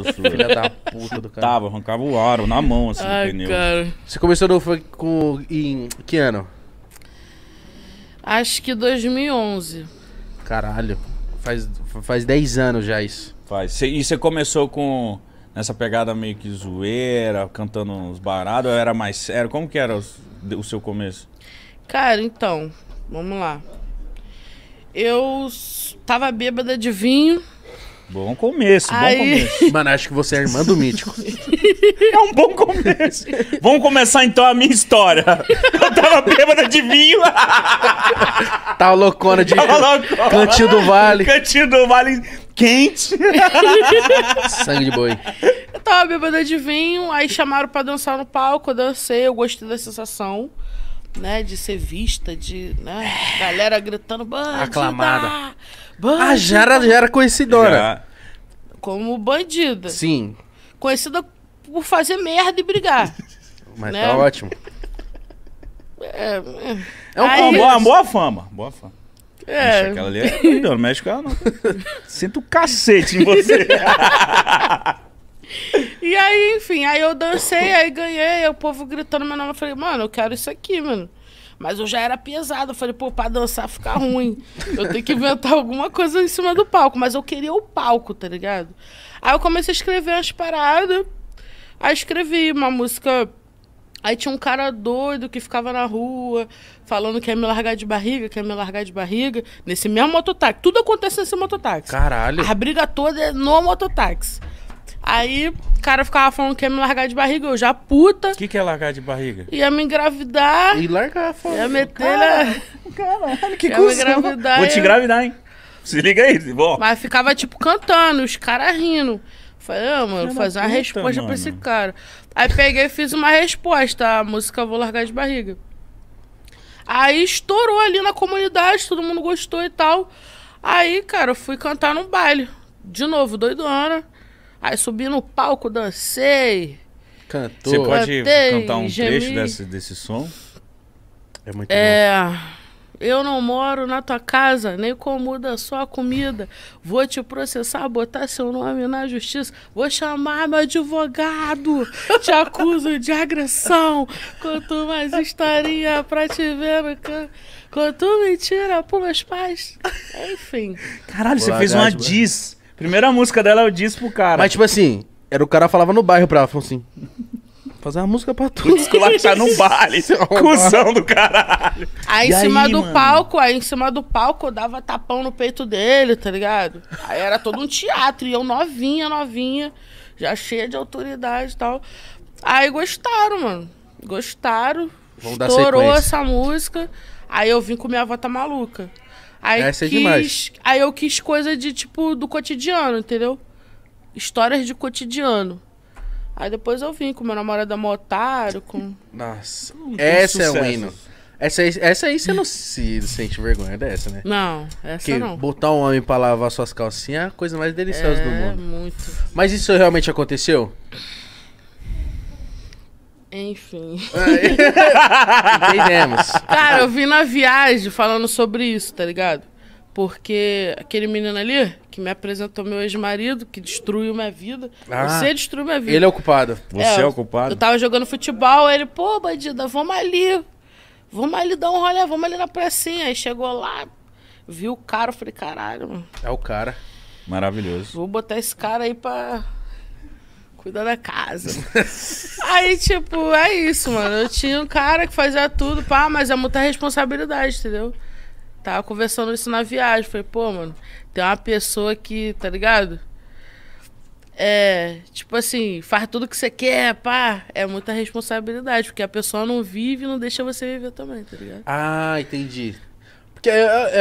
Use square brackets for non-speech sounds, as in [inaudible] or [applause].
puta sua. Filha da puta do cara. Tava, arrancava o aro na mão, assim, Ai, do pneu. Cara. Você começou no funk com, em que ano? Acho que 2011. Caralho. Faz, faz 10 anos já isso. Faz. Cê, e você começou com nessa pegada meio que zoeira, cantando uns barados, era mais sério? Como que era o seu começo? Cara, então, vamos lá. Eu tava bêbada de vinho Bom começo, bom começo. Mano, acho que você é irmã do Mítico. [laughs] É um bom começo. Vamos começar então a minha história. Eu tava bêbada de vinho. Tava tá loucona de Tava loucona. cantinho do vale. Cantinho do Vale quente. Sangue de boi. Eu tava bêbada de vinho, aí chamaram pra dançar no palco, eu dancei, eu gostei da sensação, né, de ser vista, de, né, galera gritando, bandida, Aclamada. bandida. Ah, já era, já era conhecidora. Já como bandida. Sim. Conhecida por fazer merda e brigar. [laughs] Mas tá né? tá ótimo. É, é, é um Aí, boa, boa fama. Boa fama. É. Aquela ali é não mexe com ela não. Sinto cacete em você. [laughs] e aí, enfim, aí eu dancei, aí ganhei, aí o povo gritando meu nome. Eu falei, mano, eu quero isso aqui, mano. Mas eu já era pesado. Eu falei, pô, pra dançar fica ruim. Eu tenho que inventar alguma coisa em cima do palco. Mas eu queria o palco, tá ligado? Aí eu comecei a escrever umas paradas. Aí escrevi uma música. Aí tinha um cara doido que ficava na rua falando que ia me largar de barriga, que ia me largar de barriga, nesse mesmo mototáxi. Tudo acontece nesse mototáxi. Caralho. A briga toda é no mototáxi. Aí o cara ficava falando que ia me largar de barriga, eu já puta. O que, que é largar de barriga? Ia me engravidar. E largar, foda Ia meter. Caralho, caralho que coisa. Ia me engravidar. Vou te engravidar, hein? Se liga aí, bom. Mas ficava, tipo, cantando, os caras rindo. Falei, ah, mano, fazer uma puta, resposta mano. pra esse cara. Aí peguei e fiz uma resposta. A ah, música Vou Largar de Barriga. Aí estourou ali na comunidade, todo mundo gostou e tal. Aí, cara, eu fui cantar num baile. De novo, doidona. Aí subi no palco, dancei. Cantou. Você pode Cantei, cantar um gemi. trecho desse, desse som? É muito é... bom. Eu não moro na tua casa, nem comuda só a comida. Vou te processar, botar seu nome na justiça. Vou chamar meu advogado. Te acuso de agressão. Quanto mais historinha pra te ver no canto. Quanto mentira pros meus pais. Enfim. Caralho, Boa você fez uma diz. Primeira música dela eu é disse pro cara. Mas, tipo assim, era o cara falava no bairro pra ela, falou assim. Fazer uma música pra tu. Esculachar [laughs] tá no baile. [laughs] Cusão do caralho. Aí e em cima aí, do mano? palco, aí em cima do palco eu dava tapão no peito dele, tá ligado? Aí era todo um teatro, e eu novinha, novinha, já cheia de autoridade e tal. Aí gostaram, mano. Gostaram. Vamos estourou essa música. Aí eu vim com minha avó tá maluca. Aí Essa é quis, é demais. Aí eu quis coisa de, tipo, do cotidiano, entendeu? Histórias de cotidiano. Aí depois eu vim com meu namorado é motário, com... Nossa, essa é o hino. Essa, essa aí você não se sente vergonha dessa, né? Não, essa Porque não. botar um homem pra lavar suas calcinhas é a coisa mais deliciosa é, do mundo. muito. Mas isso realmente aconteceu? Enfim. [laughs] Entendemos. Cara, eu vim na viagem falando sobre isso, tá ligado? Porque aquele menino ali, que me apresentou meu ex-marido, que destruiu minha vida. Ah, você destruiu minha vida. Ele é o culpado. Você é, é o culpado. Eu tava jogando futebol, aí ele, pô, bandida, vamos ali. Vamos ali dar um rolê, vamos ali na pracinha. Aí chegou lá, viu o cara, eu falei, caralho, mano. É o cara. Maravilhoso. Vou botar esse cara aí pra cuida da casa. [laughs] aí, tipo, é isso, mano. Eu tinha um cara que fazia tudo, pá, mas é muita responsabilidade, entendeu? Tava conversando isso na viagem. Falei, pô, mano, tem uma pessoa que, tá ligado? É, tipo assim, faz tudo que você quer, pá. É muita responsabilidade, porque a pessoa não vive e não deixa você viver também, tá ligado? Ah, entendi. Porque é... é...